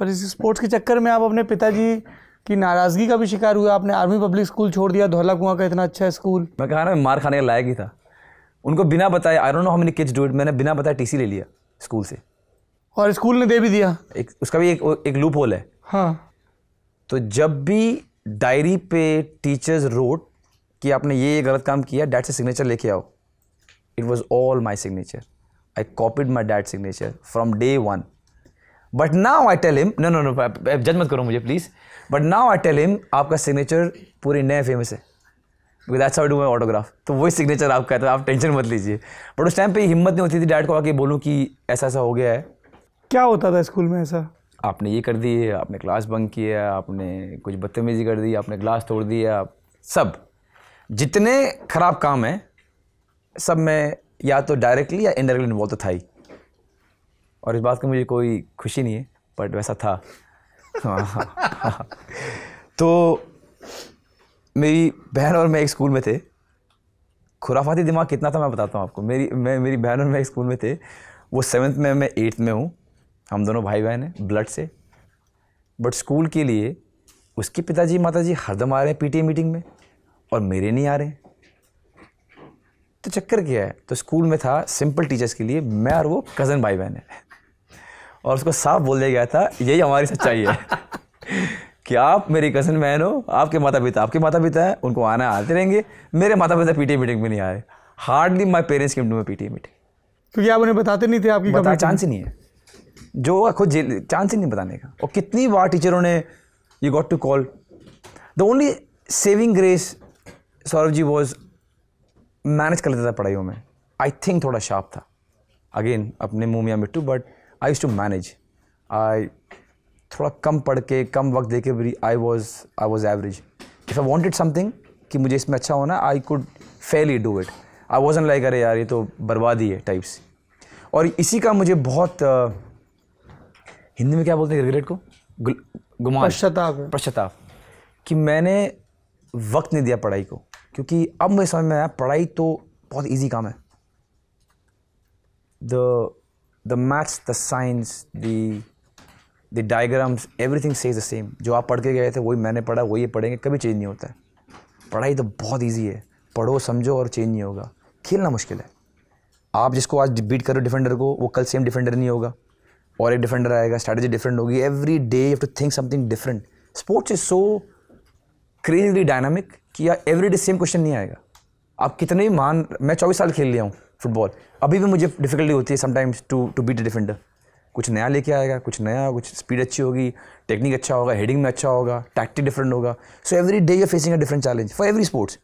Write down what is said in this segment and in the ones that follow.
पर इस स्पोर्ट्स के चक्कर में आप अपने पिताजी की नाराज़गी का भी शिकार हुआ आपने आर्मी पब्लिक स्कूल छोड़ दिया धौला कुआ का इतना अच्छा स्कूल मैं कहा ना मार खाने का लायक ही था उनको बिना बताए I don't know how many kids do it मैंने बिना बताए टीसी ले लिया स्कूल से और स्कूल ने दे भी दिया एक उसका भी एक एक लूप होल है हाँ तो जब भी डायरी पे टीचर्स रोट कि आपने ये ये गलत काम किया डैड से सिग्नेचर लेके आओ it was all my signature I copied my dad signature from day one but now I tell him no no no जज मत करो मुझे please but now I tell him आपका सिग्नेचर पूरी नए फेमस है that's how do my autograph तो वही सिग्नेचर आपका है तो आप टेंशन मत लीजिए बट उस टाइम पे हिम्मत नहीं होती थी डैड को आके बोलूँ कि ऐसा ऐसा हो गया है क्या होता था स्कूल में ऐसा आपने ये कर दी है आपने क्लास बंक किया आपने कुछ बदतमीजी कर दी आपने ग्लास तोड़ दिया सब जितने ख़राब काम हैं सब में या तो डायरेक्टली या इनडायरेक्टली इन्वॉल्व तो था ही और इस बात का मुझे कोई खुशी नहीं है बट वैसा था तो मेरी बहन और मैं एक स्कूल में थे खुराफाती दिमाग कितना था मैं बताता हूँ आपको मेरी मैं मेरी बहन और मैं एक स्कूल में थे वो सेवन्थ में मैं एट्थ में हूँ हम दोनों भाई बहन हैं ब्लड से बट स्कूल के लिए उसके पिताजी माता जी हरदम आ रहे हैं पी मीटिंग में और मेरे नहीं आ रहे हैं तो चक्कर क्या है तो स्कूल में था सिंपल टीचर्स के लिए मैं और वो कज़न भाई बहन है और उसको साफ बोल दिया गया था यही हमारी सच्चाई है कि आप मेरी कजन बहन हो आपके माता पिता आपके माता पिता है उनको आना आते रहेंगे मेरे माता पिता पीटीए मीटिंग में नहीं आए हार्डली माई पेरेंट्स की टू में पीटीए मीटिंग क्योंकि आप उन्हें बताते नहीं थे आपकी बताया चांस ही नहीं है जो खुद जेल चांस ही नहीं बताने का और कितनी बार टीचरों ने you got to call the only saving grace Saurabh ji was manage कर लेता था पढ़ाइयों में आई थिंक थोड़ा शार्प था अगेन अपने मुँह में मिट्टू but I use to manage I थोड़ा कम पढ़ के कम वक्त दे के भी I was I was average if I wanted something कि मुझे इसमें अच्छा होना आई कुड फेल ई do it I was like अरे यार ये तो बर्बाद ही है टाइप्स और इसी का मुझे बहुत uh, हिंदी में क्या बोलते हैं रिग्रेट को गुमाशताप पश्चाताप कि मैंने वक्त नहीं दिया पढ़ाई को क्योंकि अब मुझे समझ में आया पढ़ाई तो बहुत इजी काम है the the maths the science the the diagrams everything says the same जो आप पढ़ के गए थे वही मैंने पढ़ा वही पढ़ेंगे कभी चेंज नहीं होता है पढ़ाई तो बहुत ईजी है पढ़ो समझो और चेंज नहीं होगा खेलना मुश्किल है आप जिसको आज बीट करो डिफेंडर को वो कल सेम डिफेंडर नहीं होगा और एक डिफेंडर आएगा स्ट्रैटेजी डिफरेंट होगी every day you to think something different sports is so crazily dynamic कि एवरी डे सेम क्वेश्चन नहीं आएगा आप कितने भी मान मैं चौबीस साल खेल लिया हूँ फुटबॉल अभी भी मुझे डिफिकल्टी होती है sometimes to to beat a defender कुछ नया लेके आएगा कुछ नया कुछ स्पीड अच्छी होगी टेक्निक अच्छा होगा हेडिंग में अच्छा होगा टैक्टिक डिफरेंट होगा so every day you facing a different challenge for every sports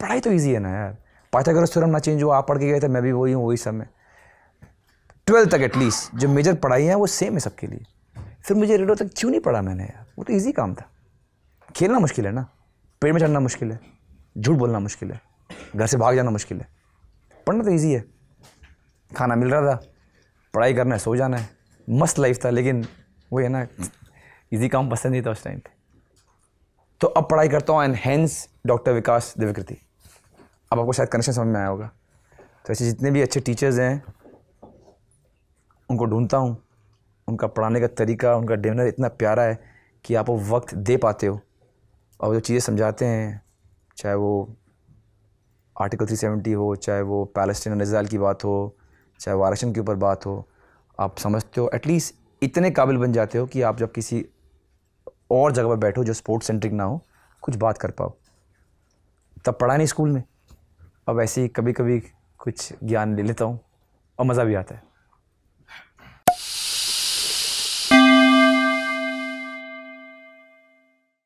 पढ़ाई तो ईजी है ना यार पाइथागोरस थ्योरम ना चेंज हुआ आप पढ़ के गए थे मैं भी वही हूँ वही सब में ट्वेल्थ तक एटलीस्ट जो मेजर पढ़ाई है वो सेम है सबके लिए फिर मुझे रेडो तक क्यों नहीं पढ़ा मैंने यार वो तो ईजी काम था खेलना मुश्किल है ना पेड़ में चढ़ना मुश्किल है झूठ बोलना मुश्किल है घर से भाग जाना मुश्किल है पढ़ना तो ईजी है खाना मिल रहा था पढ़ाई करना है सो जाना है मस्त लाइफ था लेकिन वो है ना इजी काम पसंद नहीं था उस टाइम पे तो अब पढ़ाई करता हूँ and hence doctor Vikas Devkriti अब आपको शायद कनेक्शन समझ में आया होगा तो ऐसे जितने भी अच्छे टीचर्स हैं उनको ढूंढता हूँ उनका पढ़ाने का तरीका उनका डिनर इतना प्यारा है कि आप वो वक्त दे पाते हो और जो चीज़ें समझाते हैं चाहे वो आर्टिकल 370 हो चाहे वो पैलेस्टीन और इसराइल की बात हो चाहे वो के ऊपर बात हो आप समझते हो एटलीस्ट इतने काबिल बन जाते हो कि आप जब किसी और जगह पर बैठो जो स्पोर्ट्स सेंट्रिक ना हो कुछ बात कर पाओ तब पढ़ा नहीं स्कूल में अब ऐसे ही कभी कभी कुछ ज्ञान ले लेता हूँ और मज़ा भी आता है